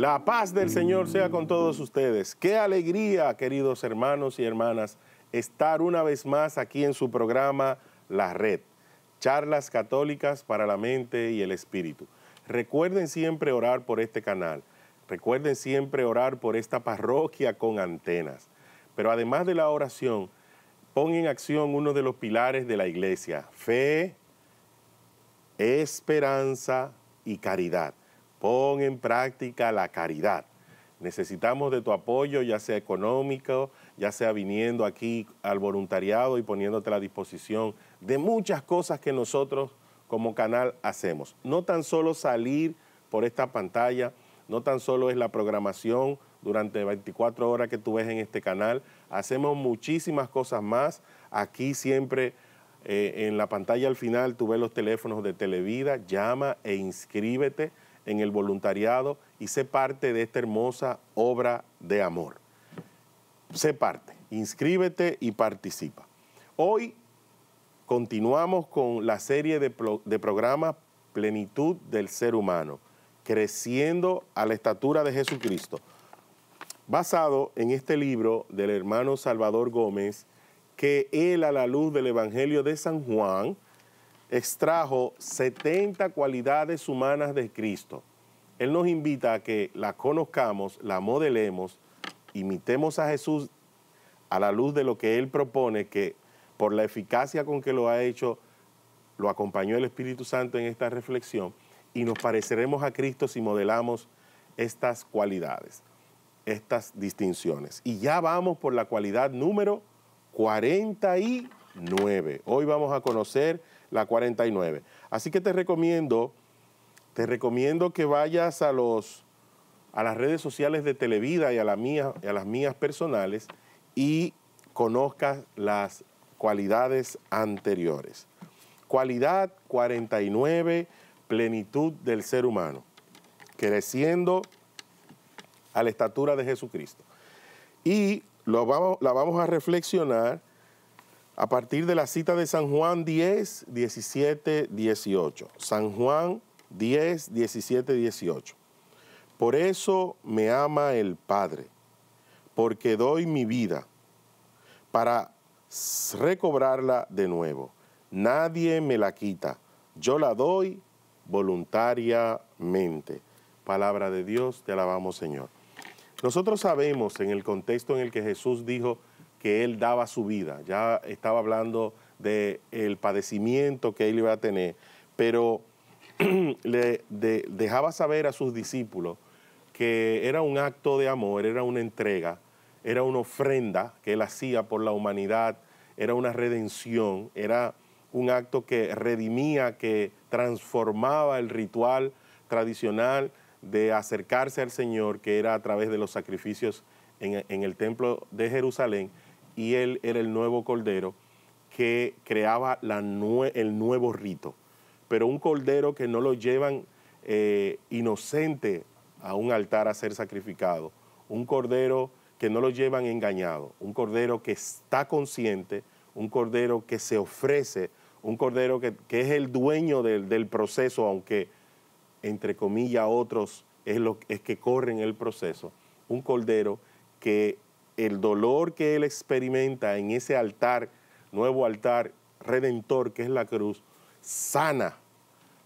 La paz del Señor sea con todos ustedes. Qué alegría, queridos hermanos y hermanas, estar una vez más aquí en su programa La Red, charlas católicas para la mente y el espíritu. Recuerden siempre orar por este canal. Recuerden siempre orar por esta parroquia con antenas. Pero además de la oración, pon en acción uno de los pilares de la iglesia, fe, esperanza y caridad. Pon en práctica la caridad. Necesitamos de tu apoyo, ya sea económico, ya sea viniendo aquí al voluntariado y poniéndote a la disposición de muchas cosas que nosotros como canal hacemos. No tan solo salir por esta pantalla, no tan solo es la programación durante 24 horas que tú ves en este canal, hacemos muchísimas cosas más. Aquí siempre eh, en la pantalla al final tú ves los teléfonos de Televida, llama e inscríbete en el voluntariado y sé parte de esta hermosa obra de amor. Sé parte, inscríbete y participa. Hoy continuamos con la serie de, programa... Plenitud del Ser Humano, creciendo a la estatura de Jesucristo, basado en este libro del hermano Salvador Gómez, que él a la luz del Evangelio de San Juan, extrajo 70 cualidades humanas de Cristo. Él nos invita a que la conozcamos, la modelemos, imitemos a Jesús a la luz de lo que Él propone, que por la eficacia con que lo ha hecho, lo acompañó el Espíritu Santo en esta reflexión, y nos pareceremos a Cristo si modelamos estas cualidades, estas distinciones. Y ya vamos por la cualidad número 49. Hoy vamos a conocer la 49. Así que te recomiendo, te recomiendo que vayas a los a las redes sociales de Televida y a, a las mías personales y conozcas las cualidades anteriores. Cualidad 49, plenitud del ser humano, creciendo a la estatura de Jesucristo. Y lo la vamos a reflexionar a partir de la cita de San Juan 10, 17, 18. San Juan 10, 17, 18. Por eso me ama el Padre, porque doy mi vida para recobrarla de nuevo. Nadie me la quita, yo la doy voluntariamente. Palabra de Dios, te alabamos Señor. Nosotros sabemos en el contexto en el que Jesús dijo, que él daba su vida. Ya estaba hablando del el padecimiento que él iba a tener, pero le dejaba saber a sus discípulos que era un acto de amor, era una entrega, era una ofrenda que él hacía por la humanidad, era una redención, era un acto que redimía, que transformaba el ritual tradicional de acercarse al Señor, que era a través de los sacrificios en el templo de Jerusalén, y él era el nuevo cordero que creaba el nuevo rito. Pero un cordero que no lo llevan eh, inocente a un altar a ser sacrificado, un cordero que no lo llevan engañado, un cordero que está consciente, un cordero que se ofrece, un cordero que, es el dueño del, proceso, aunque entre comillas otros es, lo, es que corren el proceso, un cordero que el dolor que él experimenta en ese altar, nuevo altar redentor que es la cruz, sana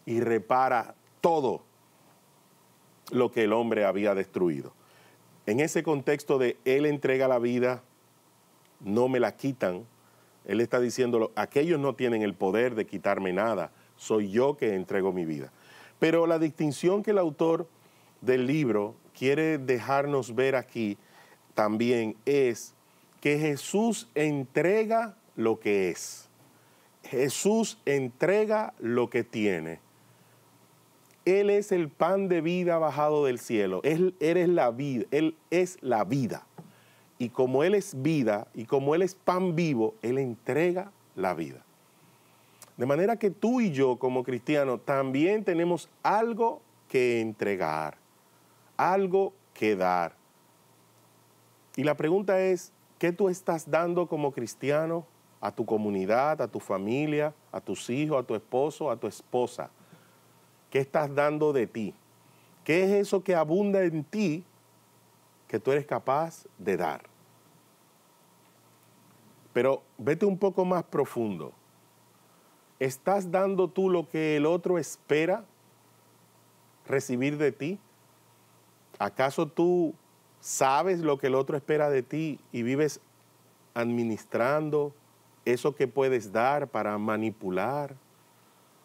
y repara todo lo que el hombre había destruido. En ese contexto de Él entrega la vida, no me la quitan, Él está diciéndolo, aquellos no tienen el poder de quitarme nada, soy yo que entrego mi vida. Pero la distinción que el autor del libro quiere dejarnos ver aquí también es que Jesús entrega lo que es. Jesús entrega lo que tiene. Él es el pan de vida bajado del cielo. Él, la vida. Él es la vida. Y como Él es vida y como Él es pan vivo, Él entrega la vida. De manera que tú y yo como cristianos también tenemos algo que entregar, algo que dar. Y la pregunta es, ¿qué tú estás dando como cristiano a tu comunidad, a tu familia, a tus hijos, a tu esposo, a tu esposa? ¿Qué estás dando de ti? ¿Qué es eso que abunda en ti que tú eres capaz de dar? Pero vete un poco más profundo. ¿Estás dando tú lo que el otro espera recibir de ti? ¿Acaso tú sabes lo que el otro espera de ti y vives administrando eso que puedes dar para manipular?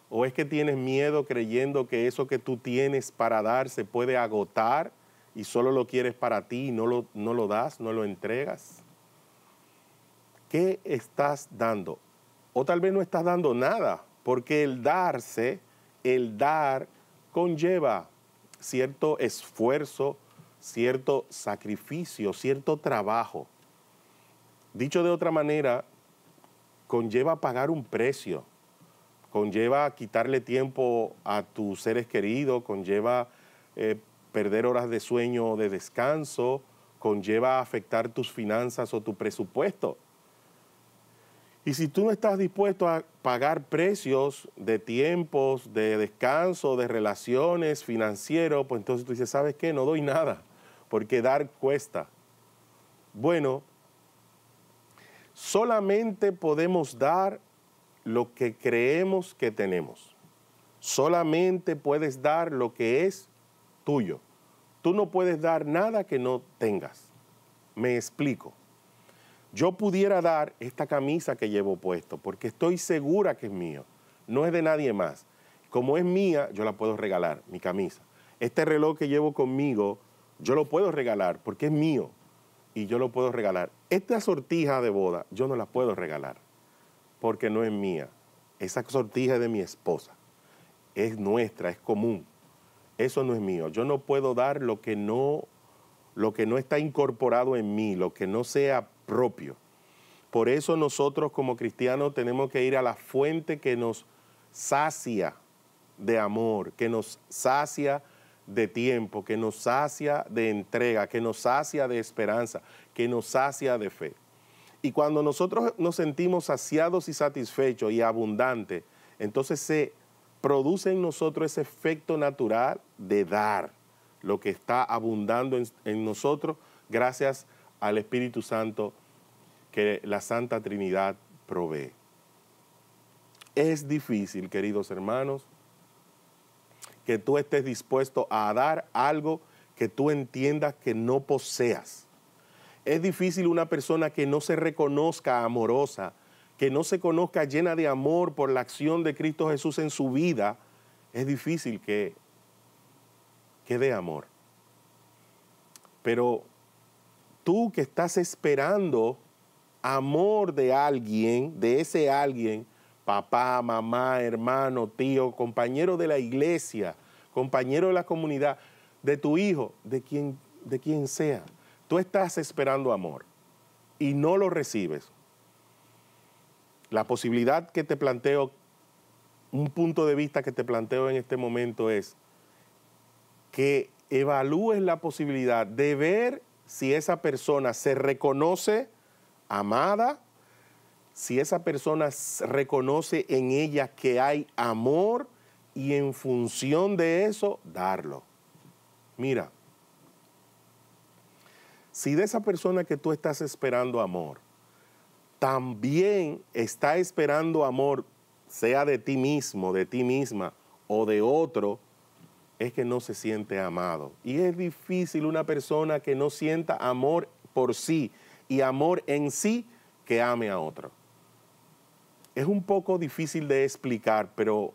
¿O es que tienes miedo creyendo que eso que tú tienes para dar se puede agotar y solo lo quieres para ti y no lo, no lo das, no lo entregas? ¿Qué estás dando? O tal vez no estás dando nada, porque el darse, el dar conlleva cierto esfuerzo, cierto sacrificio, cierto trabajo. Dicho de otra manera, conlleva pagar un precio, conlleva quitarle tiempo a tus seres queridos, conlleva eh, perder horas de sueño o de descanso, conlleva afectar tus finanzas o tu presupuesto. Y si tú no estás dispuesto a pagar precios de tiempos, de descanso, de relaciones financieros, pues entonces tú dices, ¿sabes qué? No doy nada porque dar cuesta. Bueno, solamente podemos dar lo que creemos que tenemos. Solamente puedes dar lo que es tuyo. Tú no puedes dar nada que no tengas. Me explico. Yo pudiera dar esta camisa que llevo puesto porque estoy segura que es mío, no es de nadie más. Como es mía, yo la puedo regalar, mi camisa. Este reloj que llevo conmigo yo lo puedo regalar porque es mío y yo lo puedo regalar. Esta sortija de boda yo no la puedo regalar porque no es mía. Esa sortija es de mi esposa. Es nuestra, es común. Eso no es mío. Yo no puedo dar lo que no, lo que no está incorporado en mí, lo que no sea propio. Por eso nosotros como cristianos tenemos que ir a la fuente que nos sacia de amor, que nos sacia de tiempo, que nos sacia de entrega, que nos sacia de esperanza, que nos sacia de fe. Y cuando nosotros nos sentimos saciados y satisfechos y abundantes, entonces se produce en nosotros ese efecto natural de dar lo que está abundando en, en nosotros gracias al Espíritu Santo que la Santa Trinidad provee. Es difícil, queridos hermanos, que tú estés dispuesto a dar algo que tú entiendas que no poseas. Es difícil una persona que no se reconozca amorosa, que no se conozca llena de amor por la acción de Cristo Jesús en su vida, es difícil que, que dé amor. Pero tú que estás esperando amor de alguien, de ese alguien, papá, mamá, hermano, tío, compañero de la iglesia, compañero de la comunidad, de tu hijo, de quien, de quien sea. Tú estás esperando amor y no lo recibes. La posibilidad que te planteo, un punto de vista que te planteo en este momento es que evalúes la posibilidad de ver si esa persona se reconoce amada, si esa persona reconoce en ella que hay amor y en función de eso, darlo. Mira, si de esa persona que tú estás esperando amor, también está esperando amor, sea de ti mismo, de ti misma o de otro, es que no se siente amado. Y es difícil una persona que no sienta amor por sí y amor en sí que ame a otro es un poco difícil de explicar, pero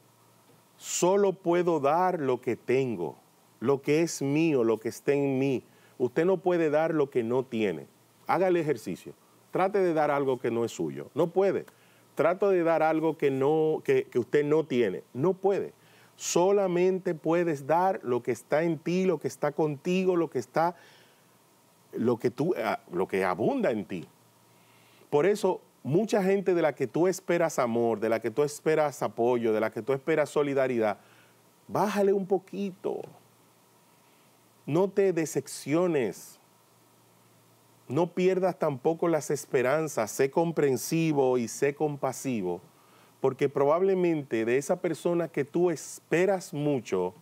solo puedo dar lo que tengo, lo que es mío, lo que está en mí. Usted no puede dar lo que no tiene. Haga el ejercicio. Trate de dar algo que no es suyo. No puede. Trato de dar algo que, no, que, que usted no tiene. No puede. Solamente puedes dar lo que está en ti, lo que está contigo, lo que está, lo que tú, ah, lo que abunda en ti. Por eso mucha gente de la que tú esperas amor, de la que tú esperas apoyo, de la que tú esperas solidaridad, bájale un poquito. No te decepciones. No pierdas tampoco las esperanzas. Sé comprensivo y sé compasivo, porque probablemente de esa persona que tú esperas mucho,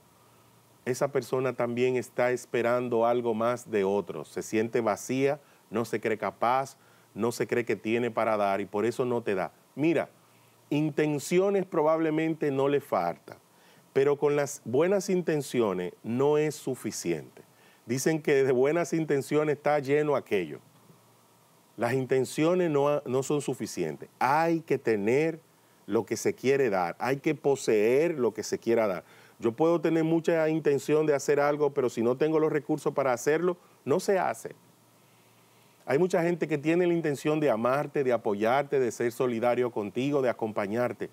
esa persona también está esperando algo más de otros. Se siente vacía, no se cree capaz, no se cree que tiene para dar y por eso no te da. Mira, intenciones probablemente no le falta, pero con las buenas intenciones no es suficiente. Dicen que de buenas intenciones está lleno aquello. Las intenciones no, no son suficientes. Hay que tener lo que se quiere dar, hay que poseer lo que se quiera dar. Yo puedo tener mucha intención de hacer algo, pero si no tengo los recursos para hacerlo, no se hace. Hay mucha gente que tiene la intención de amarte, de apoyarte, de ser solidario contigo, de acompañarte.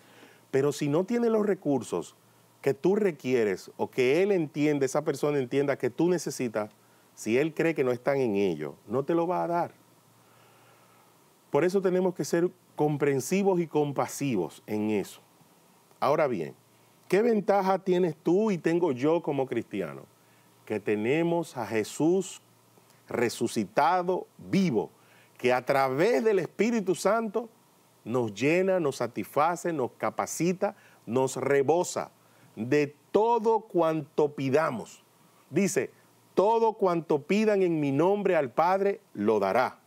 Pero si no tiene los recursos que tú requieres o que él entiende, esa persona entienda que tú necesitas, si él cree que no están en ello, no te lo va a dar. Por eso tenemos que ser comprensivos y compasivos en eso. Ahora bien, ¿qué ventaja tienes tú y tengo yo como cristiano? Que tenemos a Jesús resucitado, vivo, que a través del Espíritu Santo nos llena, nos satisface, nos capacita, nos rebosa de todo cuanto pidamos. Dice, todo cuanto pidan en mi nombre al Padre, lo dará.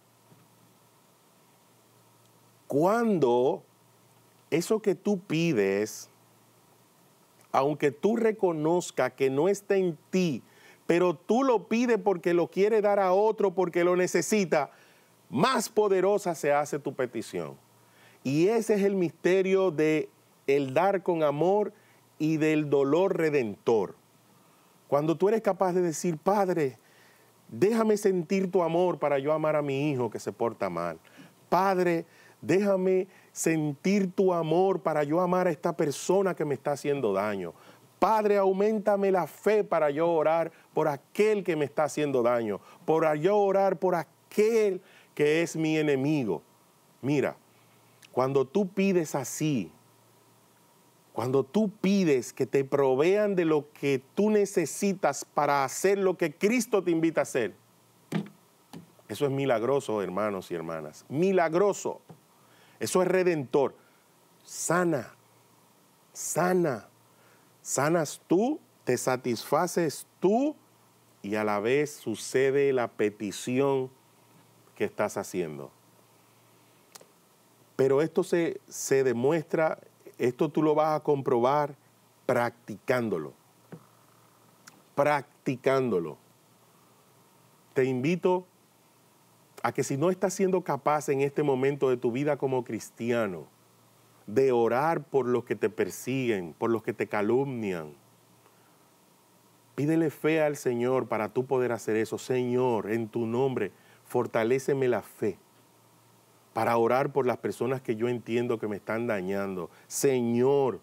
Cuando eso que tú pides, aunque tú reconozca que no está en ti pero tú lo pides porque lo quiere dar a otro, porque lo necesita, más poderosa se hace tu petición. Y ese es el misterio de el dar con amor y del dolor redentor. Cuando tú eres capaz de decir, Padre, déjame sentir tu amor para yo amar a mi hijo que se porta mal. Padre, déjame sentir tu amor para yo amar a esta persona que me está haciendo daño. Padre, aumentame la fe para yo orar por aquel que me está haciendo daño, para yo orar por aquel que es mi enemigo. Mira, cuando tú pides así, cuando tú pides que te provean de lo que tú necesitas para hacer lo que Cristo te invita a hacer, eso es milagroso, hermanos y hermanas. Milagroso. Eso es redentor. Sana, sana, Sanas tú, te satisfaces tú y a la vez sucede la petición que estás haciendo. Pero esto se, demuestra, esto tú lo vas a comprobar practicándolo. Practicándolo. Te invito a que si no estás siendo capaz en este momento de tu vida como cristiano, de orar por los que te persiguen, por los que te calumnian. Pídele fe al Señor para tú poder hacer eso. Señor, en tu nombre, fortaléceme la fe para orar por las personas que yo entiendo que me están dañando. Señor,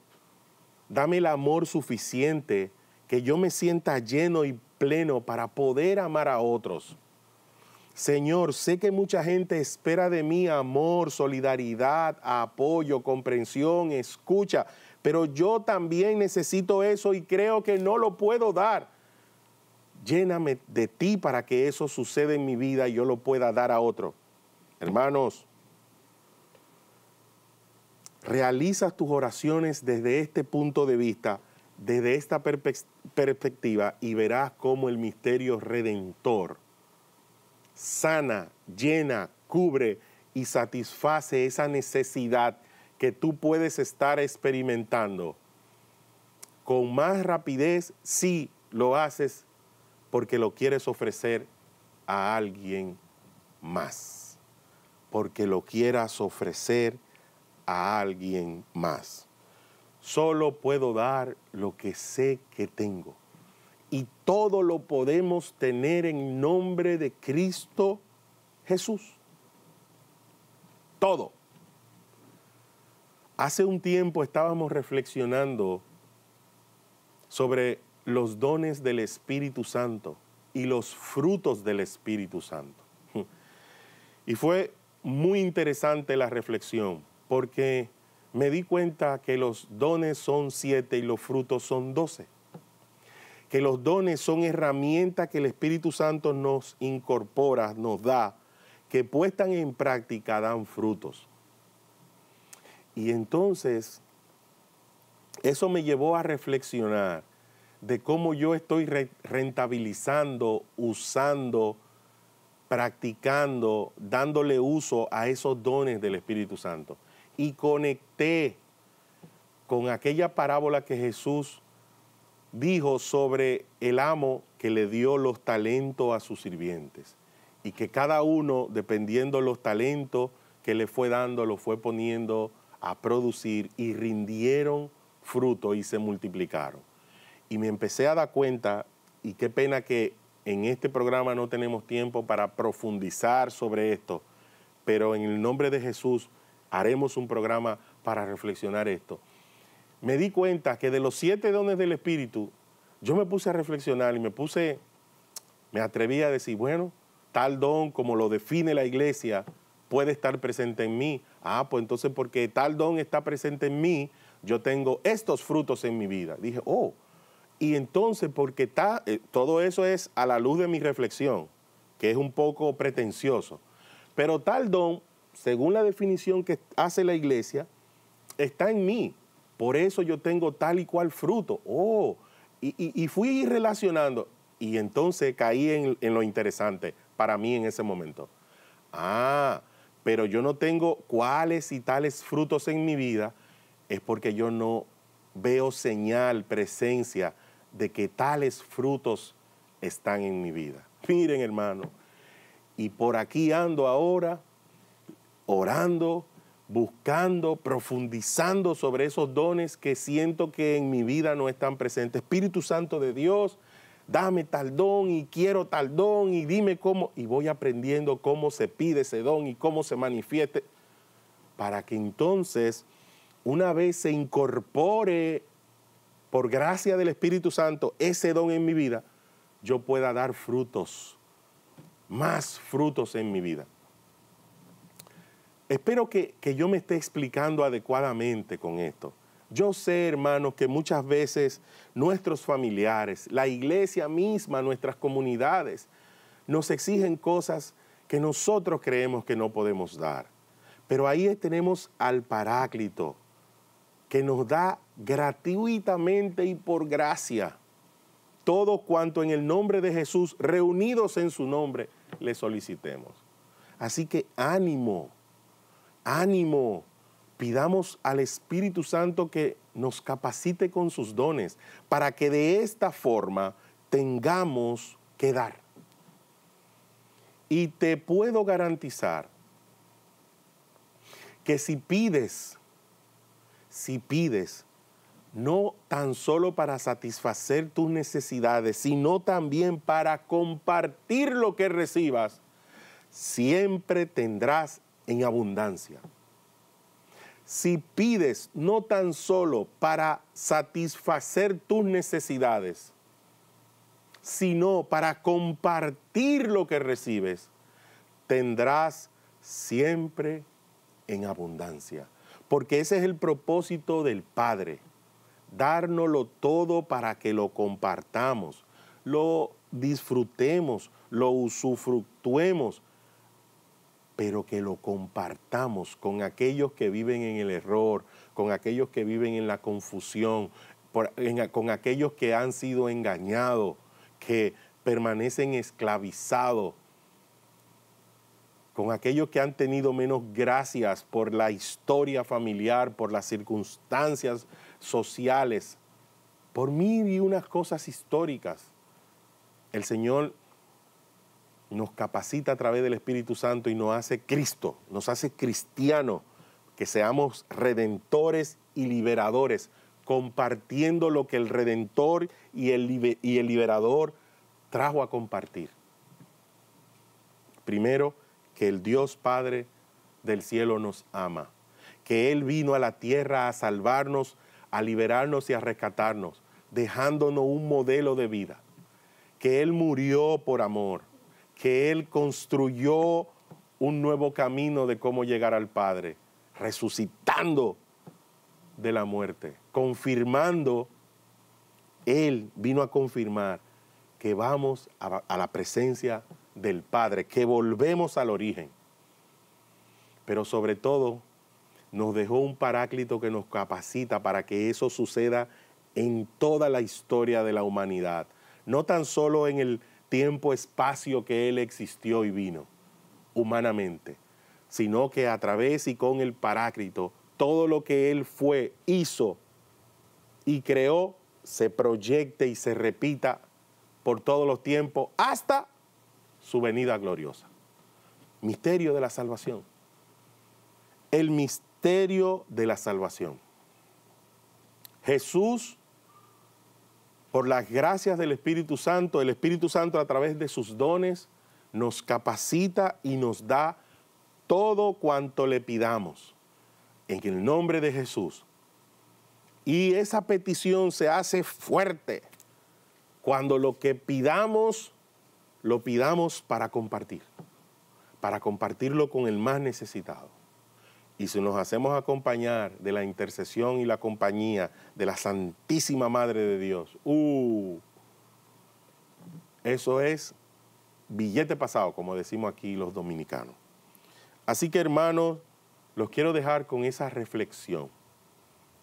dame el amor suficiente que yo me sienta lleno y pleno para poder amar a otros. Señor, sé que mucha gente espera de mí amor, solidaridad, apoyo, comprensión, escucha, pero yo también necesito eso y creo que no lo puedo dar. Lléname de ti para que eso suceda en mi vida y yo lo pueda dar a otro. Hermanos, realizas tus oraciones desde este punto de vista, desde esta perspectiva y verás cómo el misterio redentor sana, llena, cubre y satisface esa necesidad que tú puedes estar experimentando. Con más rapidez sí lo haces porque lo quieres ofrecer a alguien más. Porque lo quieras ofrecer a alguien más. Solo puedo dar lo que sé que tengo y todo lo podemos tener en nombre de Cristo Jesús. Todo. Hace un tiempo estábamos reflexionando sobre los dones del Espíritu Santo y los frutos del Espíritu Santo. Y fue muy interesante la reflexión porque me di cuenta que los dones son siete y los frutos son doce que los dones son herramientas que el Espíritu Santo nos incorpora, nos da, que puestan en práctica dan frutos. Y entonces, eso me llevó a reflexionar de cómo yo estoy rentabilizando, usando, practicando, dándole uso a esos dones del Espíritu Santo. Y conecté con aquella parábola que Jesús dijo sobre el amo que le dio los talentos a sus sirvientes y que cada uno, dependiendo los talentos que le fue dando, lo fue poniendo a producir y rindieron fruto y se multiplicaron. Y me empecé a dar cuenta, y qué pena que en este programa no tenemos tiempo para profundizar sobre esto, pero en el nombre de Jesús haremos un programa para reflexionar esto me di cuenta que de los siete dones del Espíritu, yo me puse a reflexionar y me puse, me atreví a decir, bueno, tal don como lo define la iglesia puede estar presente en mí. Ah, pues entonces porque tal don está presente en mí, yo tengo estos frutos en mi vida. Dije, oh, y entonces porque está, eh, todo eso es a la luz de mi reflexión, que es un poco pretencioso. Pero tal don, según la definición que hace la iglesia, está en mí por eso yo tengo tal y cual fruto. Oh, y, fui relacionando. Y entonces caí en, en lo interesante para mí en ese momento. Ah, pero yo no tengo cuáles y tales frutos en mi vida, es porque yo no veo señal, presencia de que tales frutos están en mi vida. Miren, hermano, y por aquí ando ahora orando, buscando, profundizando sobre esos dones que siento que en mi vida no están presentes. Espíritu Santo de Dios, dame tal don y quiero tal don y dime cómo. Y voy aprendiendo cómo se pide ese don y cómo se manifieste. Para que entonces, una vez se incorpore por gracia del Espíritu Santo ese don en mi vida, yo pueda dar frutos, más frutos en mi vida. Espero que, yo me esté explicando adecuadamente con esto. Yo sé, hermanos, que muchas veces nuestros familiares, la iglesia misma, nuestras comunidades, nos exigen cosas que nosotros creemos que no podemos dar. Pero ahí tenemos al Paráclito, que nos da gratuitamente y por gracia todo cuanto en el nombre de Jesús, reunidos en su nombre, le solicitemos. Así que ánimo, ánimo, pidamos al Espíritu Santo que nos capacite con sus dones para que de esta forma tengamos que dar. Y te puedo garantizar que si pides, si pides, no tan solo para satisfacer tus necesidades, sino también para compartir lo que recibas, siempre tendrás en abundancia. Si pides no tan solo para satisfacer tus necesidades, sino para compartir lo que recibes, tendrás siempre en abundancia. Porque ese es el propósito del Padre, dárnoslo todo para que lo compartamos, lo disfrutemos, lo usufructuemos, pero que lo compartamos con aquellos que viven en el error, con aquellos que viven en la confusión, con aquellos que han sido engañados, que permanecen esclavizados, con aquellos que han tenido menos gracias por la historia familiar, por las circunstancias sociales, por mil y unas cosas históricas. El Señor nos capacita a través del Espíritu Santo y nos hace Cristo, nos hace cristiano que seamos redentores y liberadores, compartiendo lo que el redentor y el, y el liberador trajo a compartir. Primero, que el Dios Padre del cielo nos ama, que Él vino a la tierra a salvarnos, a liberarnos y a rescatarnos, dejándonos un modelo de vida, que Él murió por amor, que Él construyó un nuevo camino de cómo llegar al Padre, resucitando de la muerte, confirmando, Él vino a confirmar que vamos a, la presencia del Padre, que volvemos al origen. Pero sobre todo nos dejó un paráclito que nos capacita para que eso suceda en toda la historia de la humanidad, no tan solo en el tiempo, espacio que Él existió y vino humanamente, sino que a través y con el parácrito, todo lo que Él fue, hizo y creó, se proyecte y se repita por todos los tiempos hasta su venida gloriosa. Misterio de la salvación. El misterio de la salvación. Jesús por las gracias del Espíritu Santo, el Espíritu Santo a través de sus dones nos capacita y nos da todo cuanto le pidamos en el nombre de Jesús. Y esa petición se hace fuerte cuando lo que pidamos, lo pidamos para compartir, para compartirlo con el más necesitado. Y si nos hacemos acompañar de la intercesión y la compañía de la Santísima Madre de Dios, uh, eso es billete pasado, como decimos aquí los dominicanos. Así que hermanos, los quiero dejar con esa reflexión.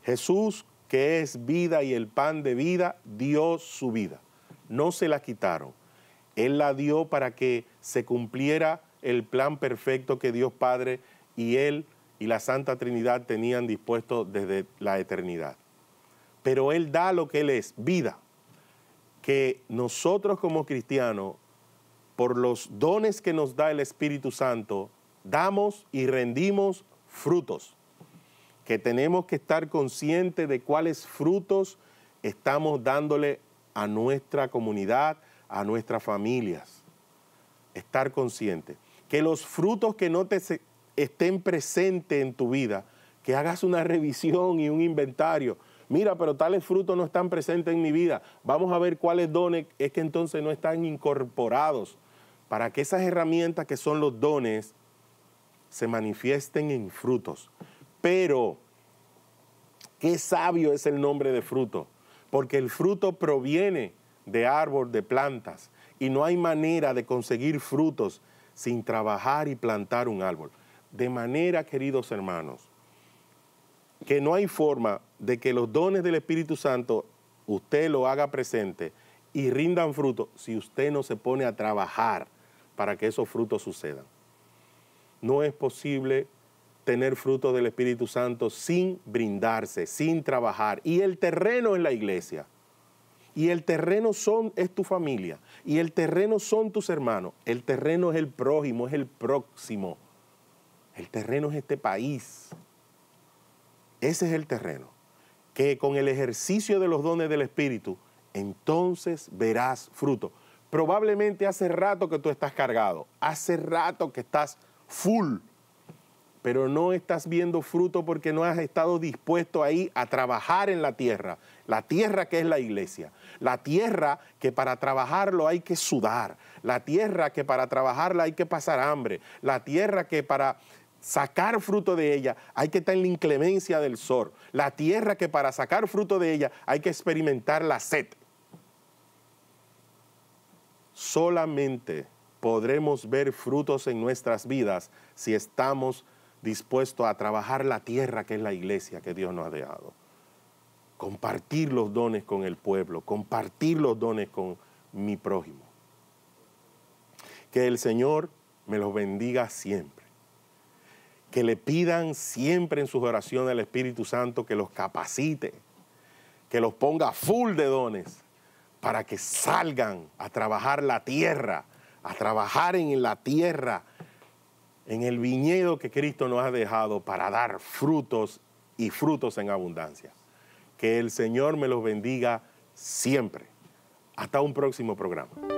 Jesús, que es vida y el pan de vida, dio su vida. No se la quitaron. Él la dio para que se cumpliera el plan perfecto que Dios Padre y Él y la Santa Trinidad tenían dispuesto desde la eternidad. Pero Él da lo que Él es, vida, que nosotros como cristianos, por los dones que nos da el Espíritu Santo, damos y rendimos frutos, que tenemos que estar conscientes de cuáles frutos estamos dándole a nuestra comunidad, a nuestras familias. Estar consciente. Que los frutos que no te, estén presentes en tu vida, que hagas una revisión y un inventario. Mira, pero tales frutos no están presentes en mi vida. Vamos a ver cuáles dones es que entonces no están incorporados para que esas herramientas que son los dones se manifiesten en frutos. Pero, qué sabio es el nombre de fruto, porque el fruto proviene de árbol, de plantas, y no hay manera de conseguir frutos sin trabajar y plantar un árbol. De manera, queridos hermanos, que no hay forma de que los dones del Espíritu Santo usted lo haga presente y rindan fruto si usted no se pone a trabajar para que esos frutos sucedan. No es posible tener fruto del Espíritu Santo sin brindarse, sin trabajar. Y el terreno es la iglesia. Y el terreno son, es tu familia. Y el terreno son tus hermanos. El terreno es el prójimo, es el próximo. El terreno es este país. Ese es el terreno. Que con el ejercicio de los dones del Espíritu, entonces verás fruto. Probablemente hace rato que tú estás cargado, hace rato que estás full, pero no estás viendo fruto porque no has estado dispuesto ahí a trabajar en la tierra, la tierra que es la iglesia, la tierra que para trabajarlo hay que sudar, la tierra que para trabajarla hay que pasar hambre, la tierra que para sacar fruto de ella, hay que estar en la inclemencia del sol. La tierra que para sacar fruto de ella hay que experimentar la sed. Solamente podremos ver frutos en nuestras vidas si estamos dispuestos a trabajar la tierra que es la iglesia que Dios nos ha dejado. Compartir los dones con el pueblo, compartir los dones con mi prójimo. Que el Señor me los bendiga siempre que le pidan siempre en sus oraciones al Espíritu Santo que los capacite, que los ponga full de dones para que salgan a trabajar la tierra, a trabajar en la tierra, en el viñedo que Cristo nos ha dejado para dar frutos y frutos en abundancia. Que el Señor me los bendiga siempre. Hasta un próximo programa.